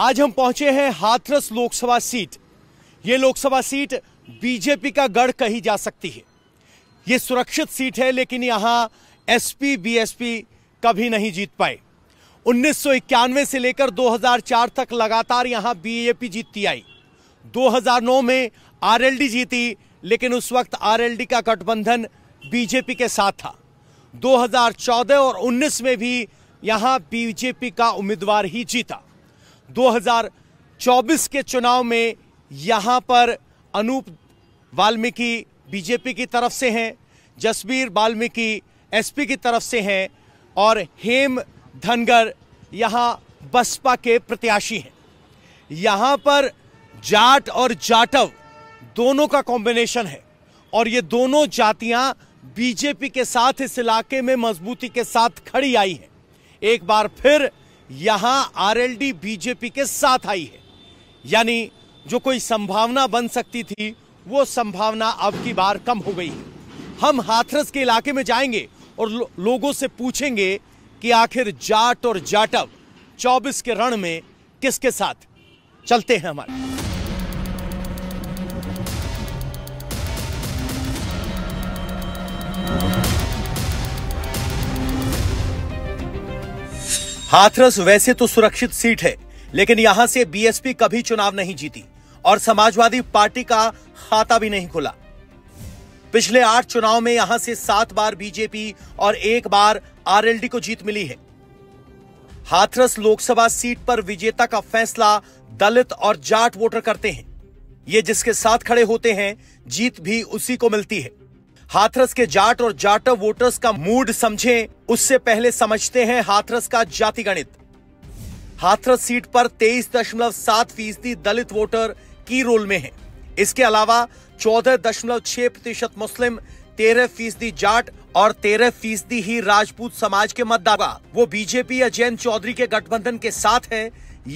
आज हम पहुंचे हैं हाथरस लोकसभा सीट ये लोकसभा सीट बीजेपी का गढ़ कही जा सकती है ये सुरक्षित सीट है लेकिन यहाँ एसपी बीएसपी कभी नहीं जीत पाए उन्नीस से लेकर 2004 तक लगातार यहाँ बीजेपी जीतती आई 2009 में आरएलडी जीती लेकिन उस वक्त आरएलडी का गठबंधन बीजेपी के साथ था 2014 और 19 में भी यहाँ बीजेपी का उम्मीदवार ही जीता 2024 के चुनाव में यहाँ पर अनूप वाल्मीकि बीजेपी की तरफ से हैं जसबीर वाल्मीकि एसपी की तरफ से हैं और हेम धनगर यहाँ बसपा के प्रत्याशी हैं यहाँ पर जाट और जाटव दोनों का कॉम्बिनेशन है और ये दोनों जातियाँ बीजेपी के साथ इस इलाके में मजबूती के साथ खड़ी आई है एक बार फिर यहां आरएलडी बीजेपी के साथ आई है यानी जो कोई संभावना बन सकती थी वो संभावना अब की बार कम हो गई है हम हाथरस के इलाके में जाएंगे और लो, लोगों से पूछेंगे कि आखिर जाट और जाटव 24 के रण में किसके साथ चलते हैं हमारे हाथरस वैसे तो सुरक्षित सीट है लेकिन यहां से बीएसपी कभी चुनाव नहीं जीती और समाजवादी पार्टी का खाता भी नहीं खुला पिछले आठ चुनाव में यहां से सात बार बीजेपी और एक बार आरएलडी को जीत मिली है हाथरस लोकसभा सीट पर विजेता का फैसला दलित और जाट वोटर करते हैं ये जिसके साथ खड़े होते हैं जीत भी उसी को मिलती है हाथरस के जाट और जाटव वोटर्स का मूड समझें उससे पहले समझते हैं हाथरस का जाति गणित हाथरस सीट पर तेईस दशमलव सात फीसदी दलित वोटर की रोल में है इसके अलावा चौदह दशमलव छह प्रतिशत मुस्लिम तेरह फीसदी जाट और तेरह फीसदी ही राजपूत समाज के मतदाता वो बीजेपी या जैन चौधरी के गठबंधन के साथ है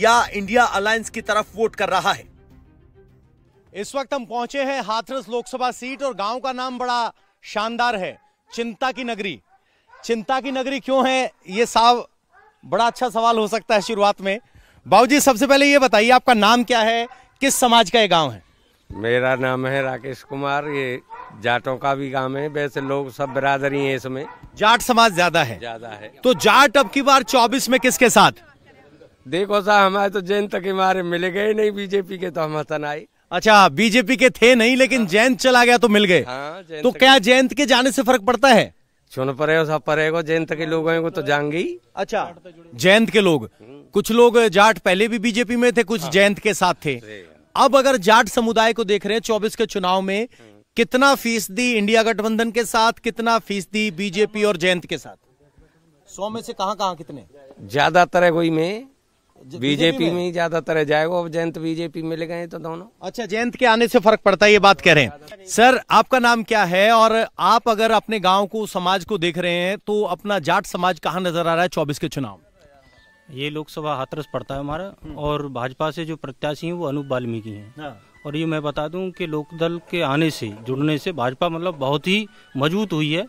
या इंडिया अलायंस की तरफ वोट कर रहा है इस वक्त हम पहुंचे हैं हाथरस लोकसभा सीट और गांव का नाम बड़ा शानदार है चिंता की नगरी चिंता की नगरी क्यों है ये साव बड़ा अच्छा सवाल हो सकता है शुरुआत में बाबूजी सबसे पहले ये बताइए आपका नाम क्या है किस समाज का ये गांव है मेरा नाम है राकेश कुमार ये जाटों का भी गांव है वैसे लोग सब बिरादरी है इसमें जाट समाज ज्यादा है ज्यादा है तो जाट अब की बार चौबीस में किसके साथ देखो साहब हमारे तो जयंत के मारे मिले गए नहीं बीजेपी के तो हम हसन आई अच्छा बीजेपी के थे नहीं लेकिन हाँ। जयंत चला गया तो मिल गए हाँ, तो क्या जयंत के जाने से फर्क पड़ता है सुन पड़ेगा सब पड़ेगा जयंत के लोग हैं तो जाएंगे अच्छा जयंत के लोग कुछ लोग जाट पहले भी बीजेपी में थे कुछ हाँ। जयंत के साथ थे अब अगर जाट समुदाय को देख रहे हैं चौबीस के चुनाव में कितना फीसदी इंडिया गठबंधन के साथ कितना फीसदी बीजेपी और जयंत के साथ सौ में से कहा कितने ज्यादातर है कोई में बीजेपी में ही ज्यादातर जाएगा अब जयंत बीजेपी में ले गए तो दोनों अच्छा जयंत के आने से फर्क पड़ता है ये बात कह रहे हैं सर आपका नाम क्या है और आप अगर अपने गांव को समाज को देख रहे हैं तो अपना जाट समाज कहाँ नजर आ रहा है चौबीस के चुनाव ये लोकसभा हाथरस पड़ता है हमारा और भाजपा से जो प्रत्याशी है वो अनूप वाल्मीकि है हाँ। और ये मैं बता दू की लोकदल के आने से जुड़ने से भाजपा मतलब बहुत ही मजबूत हुई है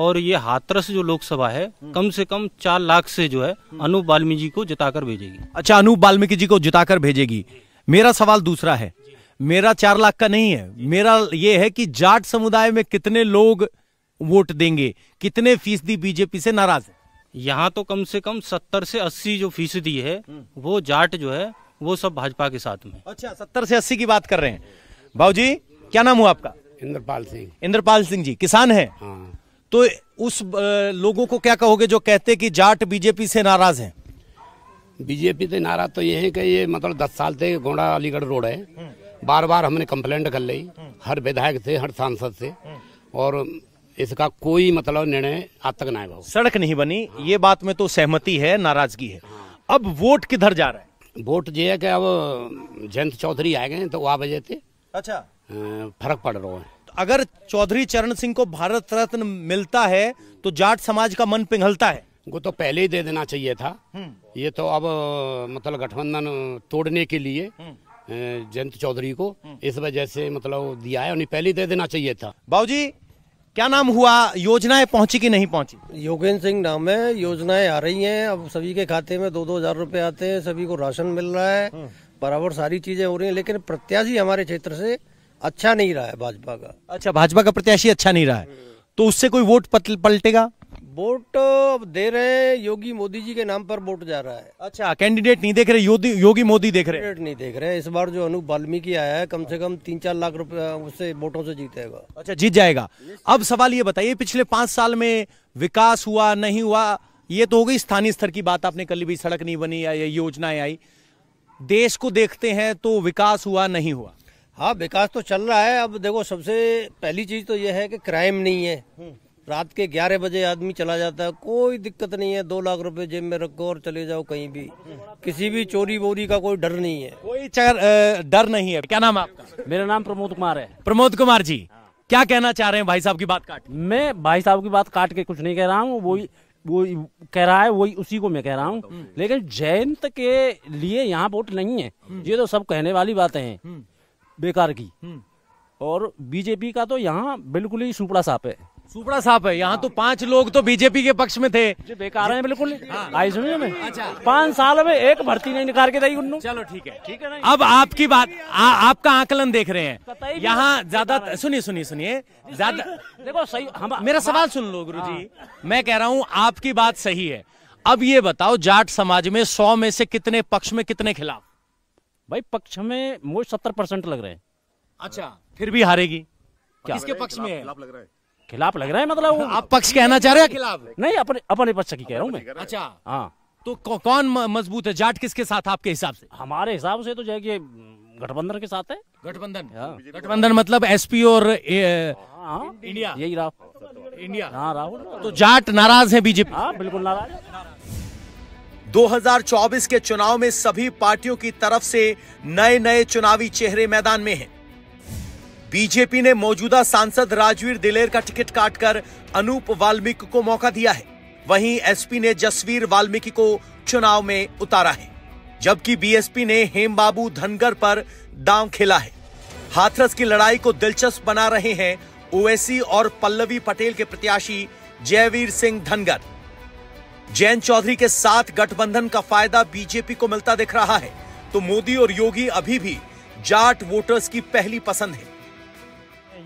और ये हाथरस जो लोकसभा है कम से कम चार लाख से जो है अनूप वाल्मीकि जी को जिताकर भेजेगी अच्छा अनूप वाल्मीकि जी को जिताकर भेजेगी मेरा सवाल दूसरा है मेरा चार लाख का नहीं है मेरा ये है कि जाट समुदाय में कितने लोग वोट देंगे कितने फीसदी बीजेपी से नाराज है यहाँ तो कम से कम सत्तर से अस्सी जो फीसदी है वो जाट जो है वो सब भाजपा के साथ में अच्छा सत्तर से अस्सी की बात कर रहे हैं भाजी जी क्या नाम हुआ आपका इंद्रपाल सिंह इंद्रपाल सिंह जी किसान है हाँ। तो उस लोगों को क्या कहोगे जो कहते कि जाट बीजेपी से नाराज हैं बीजेपी से नाराज तो ये है कि ये मतलब दस साल से घोड़ा अलीगढ़ रोड है बार बार हमने कंप्लेंट कर ली हर विधायक से हर सांसद से और इसका कोई मतलब निर्णय आज तक ना सड़क नहीं बनी हाँ। ये बात में तो सहमति है नाराजगी है अब वोट किधर जा रहा है वोट ये है कि अब जयंत चौधरी आए गए तो वहाँ बजे थे अच्छा फर्क पड़ रहा है अगर चौधरी चरण सिंह को भारत रत्न मिलता है तो जाट समाज का मन पिघलता है वो तो पहले ही दे देना चाहिए था हम्म। ये तो अब मतलब गठबंधन तोड़ने के लिए हम्म। जयंत चौधरी को इस वजह से मतलब दिया है उन्हें पहले ही दे देना चाहिए था बाबूजी क्या नाम हुआ योजनाएं पहुंची कि नहीं पहुंची योगेंद्र सिंह नाम है योजनाएं आ रही हैं अब सभी के खाते में दो दो हजार रूपए आते हैं सभी को राशन मिल रहा है हम्म। बराबर सारी चीजें हो रही हैं लेकिन प्रत्याशी हमारे क्षेत्र से अच्छा नहीं रहा है भाजपा का अच्छा भाजपा का प्रत्याशी अच्छा नहीं रहा है तो उससे कोई वोट पलटेगा वोट दे रहे योगी मोदी जी के नाम पर वोट जा रहा है अच्छा कैंडिडेट नहीं देख रहे योगी योगी मोदी देख रहे नहीं देख रहे इस बार जो अनूप वाल्मीकि आया है कम से कम तीन चार लाख रुपए उससे वोटों से जीतेगा अच्छा जीत जाएगा अब सवाल ये बताइए पिछले पांच साल में विकास हुआ नहीं हुआ ये तो हो गई स्थानीय स्तर की बात आपने कल भी सड़क नहीं बनी या योजनाएं आई देश को देखते हैं तो विकास हुआ नहीं हुआ हाँ विकास तो चल रहा है अब देखो सबसे पहली चीज तो यह है कि क्राइम नहीं है हम्म। रात के 11 बजे आदमी चला जाता है कोई दिक्कत नहीं है दो लाख रुपए जेब में रखो और चले जाओ कहीं भी किसी भी चोरी बोरी का कोई डर नहीं है कोई डर नहीं है क्या नाम आपका मेरा नाम प्रमोद कुमार है प्रमोद कुमार जी हाँ। क्या कहना चाह रहे हैं भाई साहब की बात काट मैं भाई साहब की बात काट के कुछ नहीं कह रहा हूँ वही वो कह रहा है वही उसी को मैं कह रहा हूँ हम्म। लेकिन जयंत के लिए यहाँ वोट नहीं है हम्म। ये तो सब कहने वाली बातें हैं बेकार की हम्म। और बीजेपी का तो यहाँ बिल्कुल ही सुपड़ा साफ है सुपड़ा साफ है यहाँ तो पांच लोग तो बीजेपी के पक्ष में थे जो बेकार हैं बिल्कुल हाँ। आई सुनिए मैं अच्छा। पांच साल में एक भर्ती नहीं निकाल के दी उन्होंने चलो ठीक है ठीक है अब आपकी बात आ, आपका आकलन देख रहे हैं यहाँ ज्यादा सुनिए सुनिए सुनिए ज्यादा देखो सही हम मेरा हाँ। सवाल सुन लो गुरु जी हाँ। मैं कह रहा हूँ आपकी बात सही है अब ये बताओ जाट समाज में सौ में से कितने पक्ष में कितने खिलाफ भाई पक्ष में मोस्ट सत्तर परसेंट लग रहे हैं अच्छा फिर भी हारेगी क्या इसके पक्ष में है लग रहा है खिलाफ लग रहा है मतलब आप पक्ष कहना चाह रहे हैं खिलाफ नहीं अपने अपने पक्ष की कह रहा हूँ मैं अच्छा हाँ तो कौन मजबूत है जाट किसके साथ आपके हिसाब से हमारे हिसाब से तो जाएगी गठबंधन के साथ है गठबंधन हाँ। गठबंधन मतलब एसपी और ए, आ, हाँ। इंडिया यही राहुल इंडिया हाँ राहुल तो जाट नाराज है बीजेपी हाँ बिल्कुल नाराज है 2024 के चुनाव में सभी पार्टियों की तरफ से नए नए चुनावी चेहरे मैदान में हैं। बीजेपी ने मौजूदा सांसद राजवीर दिलेर का टिकट काटकर अनूप वाल्मीकि को मौका दिया है वहीं एसपी ने जसवीर वाल्मीकि को चुनाव में उतारा है जबकि बीएसपी ने हेम बाबू धनगर पर दांव खेला है हाथरस की लड़ाई को दिलचस्प बना रहे हैं ओवैसी और पल्लवी पटेल के प्रत्याशी जयवीर सिंह धनगर जैन चौधरी के साथ गठबंधन का फायदा बीजेपी को मिलता दिख रहा है तो मोदी और योगी अभी भी जाट वोटर्स की पहली पसंद है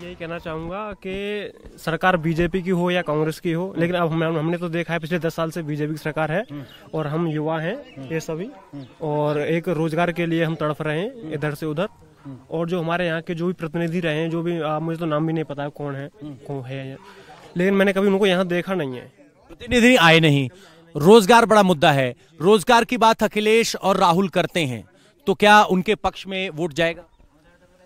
यही कहना चाहूँगा कि सरकार बीजेपी की हो या कांग्रेस की हो लेकिन अब हम, हमने तो देखा है पिछले दस साल से बीजेपी की सरकार है और हम युवा हैं ये सभी और एक रोजगार के लिए हम तड़फ रहे हैं इधर से उधर और जो हमारे यहाँ के जो भी प्रतिनिधि रहे हैं जो भी आ, मुझे तो नाम भी नहीं पता है कौन है कौन है लेकिन मैंने कभी उनको यहाँ देखा नहीं है प्रतिनिधि आए नहीं रोजगार बड़ा मुद्दा है रोजगार की बात अखिलेश और राहुल करते हैं तो क्या उनके पक्ष में वोट जाएगा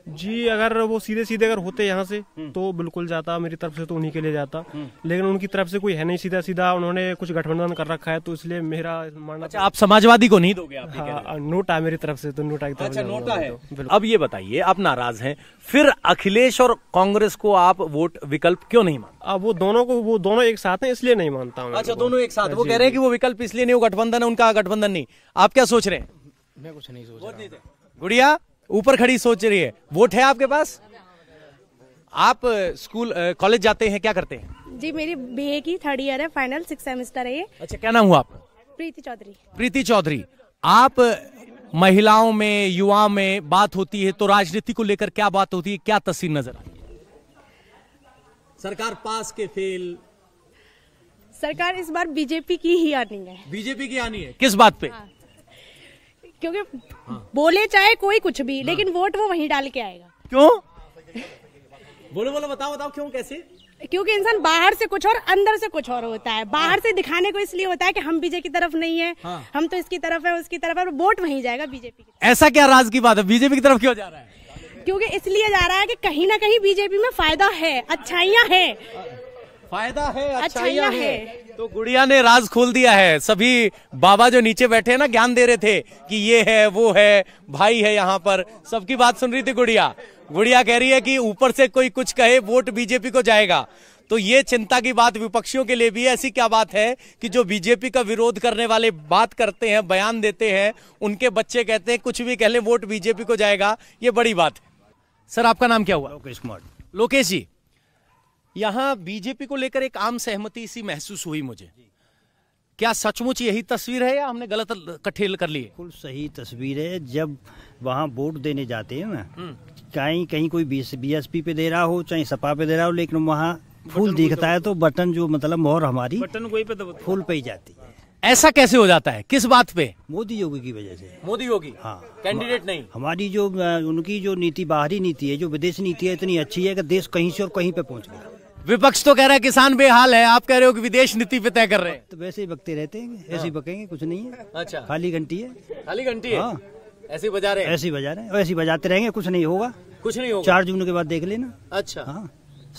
जी अगर वो सीधे सीधे अगर होते यहाँ से हम्म। तो बिल्कुल जाता मेरी तरफ से तो उन्हीं के लिए जाता हम्म। लेकिन उनकी तरफ से कोई है नहीं सीधा सीधा उन्होंने कुछ गठबंधन कर रखा है तो इसलिए मेरा मानना अच्छा, आप समाजवादी को नहीं दोगे आप हाँ, नोटा मेरी तरफ से तो नोटा की तरफ अच्छा, नोटा है तो, अब ये बताइए आप नाराज हैं फिर अखिलेश और कांग्रेस को आप वोट विकल्प क्यों नहीं मानते अब वो दोनों को वो दोनों एक साथ हैं इसलिए नहीं मानता हूँ अच्छा तो दोनों एक साथ वो कह रहे हैं कि वो विकल्प इसलिए नहीं वो गठबंधन है उनका गठबंधन नहीं आप क्या सोच रहे हैं मैं कुछ नहीं सोच रहा गुड़िया ऊपर खड़ी सोच रही है वोट है आपके पास आप स्कूल कॉलेज जाते हैं क्या करते हैं जी मेरी बीए की थर्ड ईयर है फाइनल सिक्स सेमेस्टर है ये अच्छा क्या नाम हुआ आप प्रीति चौधरी प्रीति चौधरी आप महिलाओं में युवाओं में बात होती है तो राजनीति को लेकर क्या बात होती है क्या तस्वीर नजर आती सरकार पास के फेल सरकार इस बार बीजेपी की ही आनी है बीजेपी की आनी है किस बात पे हाँ। क्योंकि हाँ। बोले चाहे कोई कुछ भी हाँ। लेकिन वोट वो वहीं डाल के आएगा क्यों बोलो बोलो बताओ बताओ क्यों कैसे क्योंकि इंसान बाहर से कुछ और अंदर से कुछ और होता है बाहर हाँ। से दिखाने को इसलिए होता है कि हम बीजेपी की तरफ नहीं है हाँ। हम तो इसकी तरफ है उसकी तरफ है वोट वहीं जाएगा बीजेपी की ऐसा क्या राज की बात है बीजेपी की तरफ क्यों जा रहा है क्योंकि इसलिए जा रहा है कि कहीं ना कहीं बीजेपी में फायदा है अच्छाइयाँ हैं फायदा है अच्छा है।, है तो गुड़िया ने राज खोल दिया है सभी बाबा जो नीचे बैठे हैं ना ज्ञान दे रहे थे कि ये है वो है भाई है यहाँ पर सबकी बात सुन रही थी गुड़िया गुड़िया कह रही है कि ऊपर से कोई कुछ कहे वोट बीजेपी को जाएगा तो ये चिंता की बात विपक्षियों के लिए भी है ऐसी क्या बात है कि जो बीजेपी का विरोध करने वाले बात करते हैं बयान देते हैं उनके बच्चे कहते हैं कुछ भी कह ले वोट बीजेपी को जाएगा ये बड़ी बात है सर आपका नाम क्या हुआ लोकेश कुमार लोकेश जी यहाँ बीजेपी को लेकर एक आम सहमति सी महसूस हुई मुझे क्या सचमुच यही तस्वीर है या हमने गलत कठेल कर लिए बिल्कुल सही तस्वीर है जब वहाँ वोट देने जाते हैं ना कहीं हम्म। कहीं कोई बीएसपी पे दे रहा हो चाहे सपा पे दे रहा हो लेकिन वहाँ फूल दिखता है तो बटन जो मतलब मोहर हमारी बटन कोई पे फूल पे ही जाती है ऐसा कैसे हो जाता है किस बात पे मोदी योगी की वजह से मोदी योगी हाँ कैंडिडेट नहीं हमारी जो उनकी जो नीति बाहरी नीति है जो विदेश नीति है इतनी अच्छी है कि देश कहीं से और कहीं पे पहुंच गया विपक्ष तो कह रहा है किसान बेहाल है आप कह रहे हो कि विदेश नीति पे तय कर रहे हैं तो वैसे ही बकते रहते हैं ऐसे ही बकेंगे कुछ नहीं है अच्छा खाली घंटी है खाली घंटी है हाँ। ऐसे बजा रहे हैं ऐसे बजा रहे हैं ऐसे बजाते रहेंगे कुछ नहीं होगा कुछ नहीं होगा चार जून के बाद देख लेना अच्छा हाँ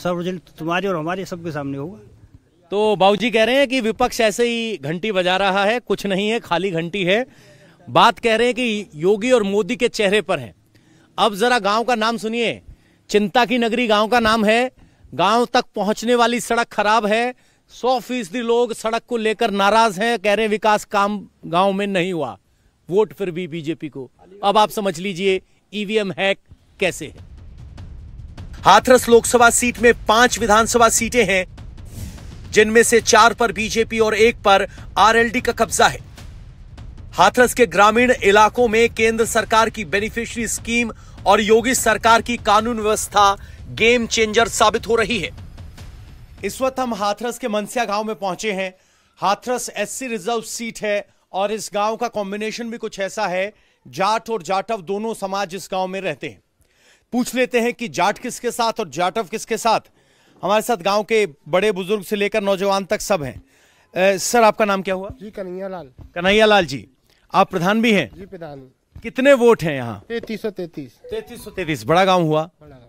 सब रिजल्ट तुम्हारे और हमारे सबके सामने होगा तो बाबू जी कह रहे हैं कि विपक्ष ऐसे ही घंटी बजा रहा है कुछ नहीं है खाली घंटी है बात कह रहे हैं कि योगी और मोदी के चेहरे पर है अब जरा गांव का नाम सुनिए चिंता की नगरी गांव का नाम है गांव तक पहुंचने वाली सड़क खराब है सौ फीसदी लोग सड़क को लेकर नाराज हैं कह रहे हैं विकास काम गांव में नहीं हुआ वोट फिर भी बीजेपी को अब आप समझ लीजिए ईवीएम हैक कैसे है हाथरस लोकसभा सीट में पांच विधानसभा सीटें हैं जिनमें से चार पर बीजेपी और एक पर आरएलडी का कब्जा है हाथरस के ग्रामीण इलाकों में केंद्र सरकार की बेनिफिशियरी स्कीम और योगी सरकार की कानून व्यवस्था गेम चेंजर साबित हो रही है इस वक्त हम हाथरस के मनसिया गांव में पहुंचे हैं हाथरस एससी रिजर्व सीट है और इस गांव का कॉम्बिनेशन भी कुछ ऐसा है जाट और जाटव दोनों समाज इस गांव में रहते हैं पूछ लेते हैं कि जाट किसके साथ और जाटव किसके साथ हमारे साथ गांव के बड़े बुजुर्ग से लेकर नौजवान तक सब हैं सर आपका नाम क्या हुआ जी कन्हैया लाल कन्हैया लाल जी आप प्रधान भी हैं जी प्रधान कितने वोट हैं यहाँ तैतीस सौ तैतीस तैतीस सौ तैतीस बड़ा गाँव हुआ बड़ा गाँव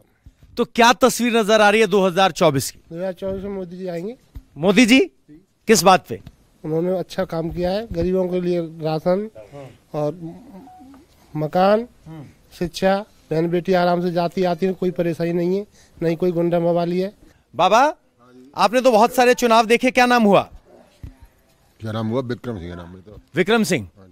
तो क्या तस्वीर नजर आ रही है 2024 की 2024 में मोदी जी आएंगे मोदी जी किस बात पे उन्होंने अच्छा काम किया है गरीबों के लिए राशन और मकान शिक्षा बहन बेटी आराम से जाती आती है कोई परेशानी नहीं है नहीं कोई गुंडा मवाली है बाबा आपने तो बहुत सारे चुनाव देखे क्या नाम हुआ क्या नाम हुआ विक्रम सिंह नाम तो विक्रम सिंह हाँ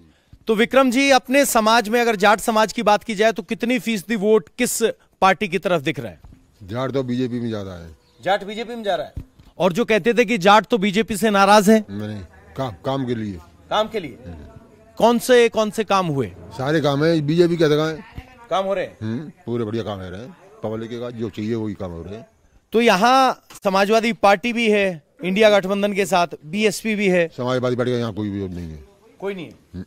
तो विक्रम जी अपने समाज में अगर जाट समाज की बात की जाए तो कितनी फीसदी वोट किस पार्टी की तरफ दिख रहा है जाट तो बीजेपी में जा रहा है जाट बीजेपी में जा रहा है और जो कहते थे कि जाट तो बीजेपी से नाराज है नहीं का, काम के लिए काम के लिए हाँ। कौन से कौन से काम हुए सारे काम है बीजेपी के जगह काम हो रहे हैं हम्म, पूरे बढ़िया काम हो रहे हैं पब्लिक का जो चाहिए वही काम हो रहे हैं तो यहाँ समाजवादी पार्टी भी है इंडिया गठबंधन के साथ बीएसपी भी है समाजवादी पार्टी का यहाँ कोई विरोध नहीं है कोई नहीं है हम्म।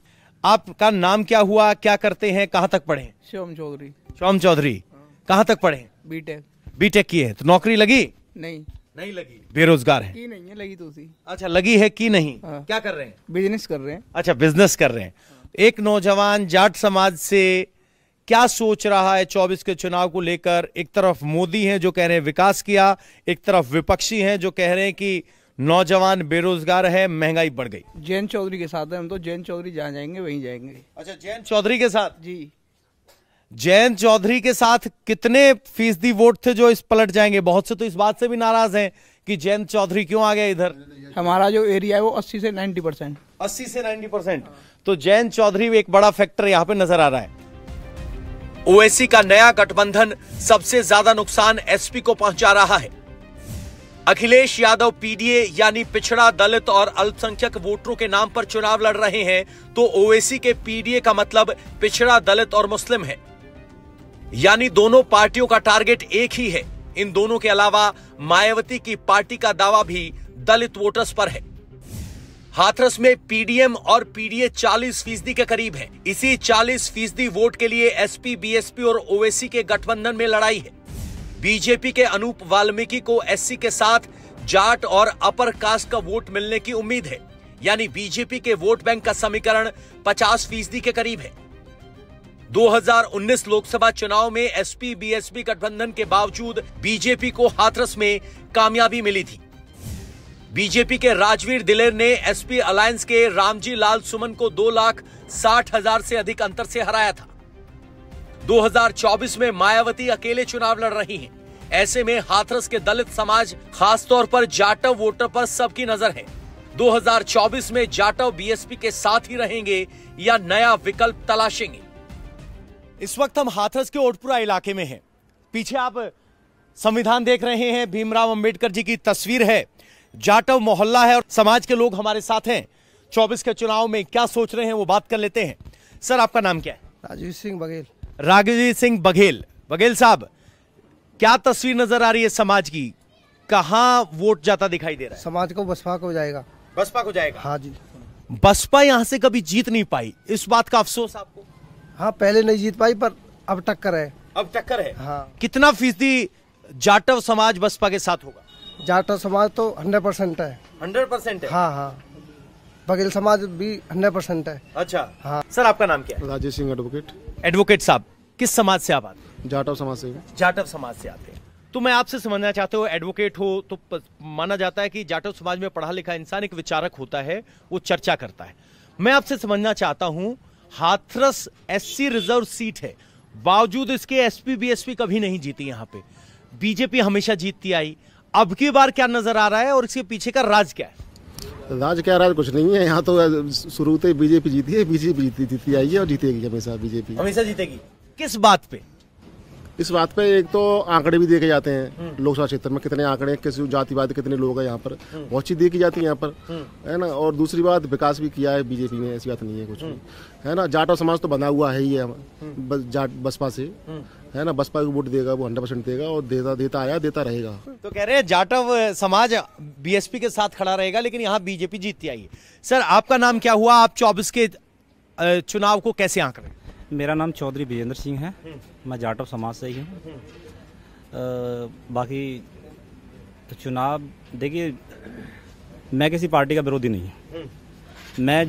आपका नाम क्या हुआ क्या करते हैं कहाँ तक पढ़े श्योम चौधरी श्योम चौधरी कहाँ तक पढ़े बीटेक बीटेक की है तो नौकरी लगी नहीं नहीं लगी बेरोजगार है की नहीं है लगी तो उसी अच्छा लगी है की नहीं हाँ। क्या कर रहे हैं बिजनेस कर रहे हैं अच्छा बिजनेस कर रहे हैं हाँ। एक नौजवान जाट समाज से क्या सोच रहा है 24 के चुनाव को लेकर एक तरफ मोदी हैं जो कह रहे हैं विकास किया एक तरफ विपक्षी हैं जो कह रहे हैं कि नौजवान बेरोजगार है महंगाई बढ़ गई जैन चौधरी के साथ है हम तो जैन चौधरी जहाँ जाएंगे वहीं जाएंगे अच्छा जैन चौधरी के साथ जी जयंत चौधरी के साथ कितने फीसदी वोट थे जो इस पलट जाएंगे बहुत से तो इस बात से भी नाराज हैं कि जयंत चौधरी क्यों आ गए इधर हमारा जो एरिया है वो 80 से 90 परसेंट अस्सी से 90 परसेंट तो जयंत चौधरी एक बड़ा फैक्टर यहाँ पे नजर आ रहा है ओएसी का नया गठबंधन सबसे ज्यादा नुकसान एसपी को पहुंचा रहा है अखिलेश यादव पीडीए यानी पिछड़ा दलित और अल्पसंख्यक वोटरों के नाम पर चुनाव लड़ रहे हैं तो ओएसी के पीडीए का मतलब पिछड़ा दलित और मुस्लिम है यानी दोनों पार्टियों का टारगेट एक ही है इन दोनों के अलावा मायावती की पार्टी का दावा भी दलित वोटर्स पर है हाथरस में पीडीएम और पीडीए 40 फीसदी के करीब है इसी 40 फीसदी वोट के लिए एसपी बीएसपी और ओवैसी के गठबंधन में लड़ाई है बीजेपी के अनूप वाल्मीकि को एससी के साथ जाट और अपर कास्ट का वोट मिलने की उम्मीद है यानी बीजेपी के वोट बैंक का समीकरण 50 फीसदी के करीब है 2019 लोकसभा चुनाव में एसपी बीएसपी गठबंधन के बावजूद बीजेपी को हाथरस में कामयाबी मिली थी बीजेपी के राजवीर दिलेर ने एसपी अलायंस के रामजी लाल सुमन को दो लाख साठ हजार से अधिक अंतर से हराया था 2024 में मायावती अकेले चुनाव लड़ रही हैं। ऐसे में हाथरस के दलित समाज खासतौर पर जाटव वोटर पर सबकी नजर है 2024 में जाटव बीएसपी के साथ ही रहेंगे या नया विकल्प तलाशेंगे इस वक्त हम हाथरस के ओटपुरा इलाके में हैं पीछे आप संविधान देख रहे हैं भीमराव अंबेडकर जी की तस्वीर है जाटव मोहल्ला है और समाज के लोग हमारे साथ हैं चौबीस के चुनाव में क्या सोच रहे हैं वो बात कर लेते हैं सर आपका नाम क्या है राजीव सिंह बघेल राजीव सिंह बघेल बघेल साहब क्या तस्वीर नजर आ रही है समाज की कहा वोट जाता दिखाई दे रहा है समाज को बसपा को जाएगा बसपा को जाएगा हाँ जी बसपा यहाँ से कभी जीत नहीं पाई इस बात का अफसोस आपको हाँ पहले नहीं जीत पाई पर अब टक्कर है अब टक्कर है हाँ कितना फीसदी जाटव समाज बसपा के साथ होगा जाटव समाज तो हंड्रेड परसेंट है हंड्रेड परसेंट है हाँ हाँ बघेल समाज भी हंड्रेड परसेंट है अच्छा हाँ सर आपका नाम क्या है राजेश सिंह एडवोकेट एडवोकेट साहब किस समाज से आप आते हैं जाटव समाज से जाटव समाज से आते हैं तो मैं आपसे समझना चाहते हो एडवोकेट हो तो माना जाता है कि जाटव समाज में पढ़ा लिखा इंसान एक विचारक होता है वो चर्चा करता है मैं आपसे समझना चाहता हूँ हाथरस एससी रिजर्व सीट है बावजूद इसके एसपी बीएसपी कभी नहीं जीती यहाँ पे बीजेपी हमेशा जीतती आई अब की बार क्या नजर आ रहा है और इसके पीछे का राज क्या है राज क्या राज कुछ नहीं है यहाँ तो शुरू से तो बीजेपी जीती है बीजेपी जीती जीती आई है और जीतेगी हमेशा बीजेपी हमेशा जीतेगी किस बात पे इस बात पे एक तो आंकड़े भी देखे जाते हैं हम्म। लोकसभा क्षेत्र में कितने आंकड़े किस जातिवाद कितने लोग हैं यहाँ पर हम्म। बहुत चीज़ देखी जाती है यहाँ पर हम्म। है ना और दूसरी बात विकास भी किया है बीजेपी ने ऐसी बात नहीं है कुछ भी है ना जाटव समाज तो बना हुआ है ही है जाट बसपा से है ना बसपा को वोट देगा वो हंड्रेड परसेंट देगा और देता देता आया देता रहेगा तो कह रहे हैं जाटव समाज बीएसपी के साथ खड़ा रहेगा लेकिन यहाँ बीजेपी जीतती आई सर आपका नाम क्या हुआ आप चौबीस के चुनाव को कैसे आंक रहे हैं मेरा नाम चौधरी विजेंद्र सिंह है हम्म। मैं जाटव समाज से ही हूँ हम्म। बाकी तो चुनाव देखिए मैं किसी पार्टी का विरोधी नहीं हूँ हम्म। मैं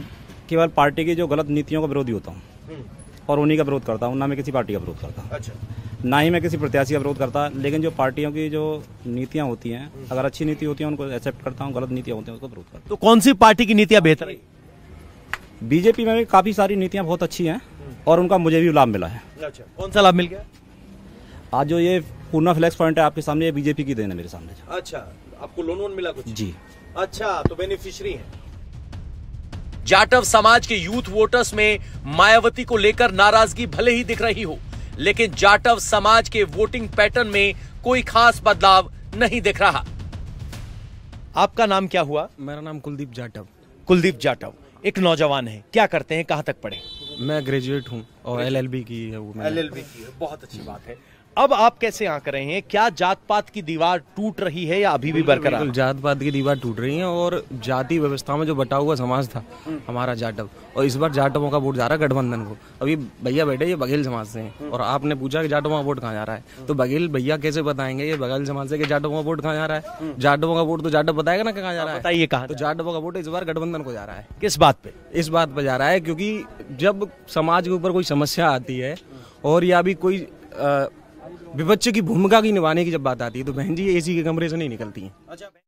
केवल पार्टी की जो गलत नीतियों का विरोधी होता हूँ और उन्हीं का विरोध करता हूँ ना मैं किसी पार्टी का विरोध करता हूँ अच्छा। ना ही मैं किसी प्रत्याशी का विरोध करता लेकिन जो पार्टियों की जो नीतियाँ होती हैं अगर अच्छी नीति होती है उनको एक्सेप्ट करता हूँ गलत नीतियाँ होती हैं उसका विरोध करता हूँ तो कौन सी पार्टी की नीतियाँ बेहतर है बीजेपी में भी काफ़ी सारी नीतियाँ बहुत अच्छी हैं और उनका मुझे भी लाभ मिला है अच्छा कौन सा लाभ मिल गया आज जो ये पूना फ्लैक्स पॉइंट है आपके सामने ये बीजेपी की देन है मेरे सामने अच्छा आपको लोन वोन मिला कुछ जी अच्छा तो बेनिफिशरी है जाटव समाज के यूथ वोटर्स में मायावती को लेकर नाराजगी भले ही दिख रही हो लेकिन जाटव समाज के वोटिंग पैटर्न में कोई खास बदलाव नहीं दिख रहा आपका नाम क्या हुआ मेरा नाम कुलदीप जाटव कुलदीप जाटव एक नौजवान है क्या करते हैं कहां तक पढ़े मैं ग्रेजुएट हूँ और एल एल बी की है वो एल एल बी की है बहुत अच्छी बात है अब आप कैसे आंक रहे हैं क्या जात पात की दीवार टूट रही है या अभी भी बरकरार जात पात की दीवार टूट रही है और जाति व्यवस्था में जो बटा हुआ समाज था हम्म। हमारा जाटव और इस बार जाटवों का वोट जा रहा है गठबंधन को अभी भैया बैठे ये बघेल समाज से हैं हम्म। और आपने पूछा कि जाटवों का वोट कहाँ जा रहा है तो बघेल भैया कैसे बताएंगे ये बघेल समाज से जाटवों का वोट कहाँ जा रहा है हम्म। जाटवों का वोट तो जाटव बताएगा ना कहाँ तो जा रहा है कहा तो जाटवों का वोट इस बार गठबंधन को जा रहा है किस बात पे इस बात पर जा रहा है क्योंकि जब समाज के ऊपर कोई समस्या आती है और या भी कोई विपक्ष की भूमिका की निभाने की जब बात आती है तो बहन जी एसी के कमरे से नहीं निकलती हैं अच्छा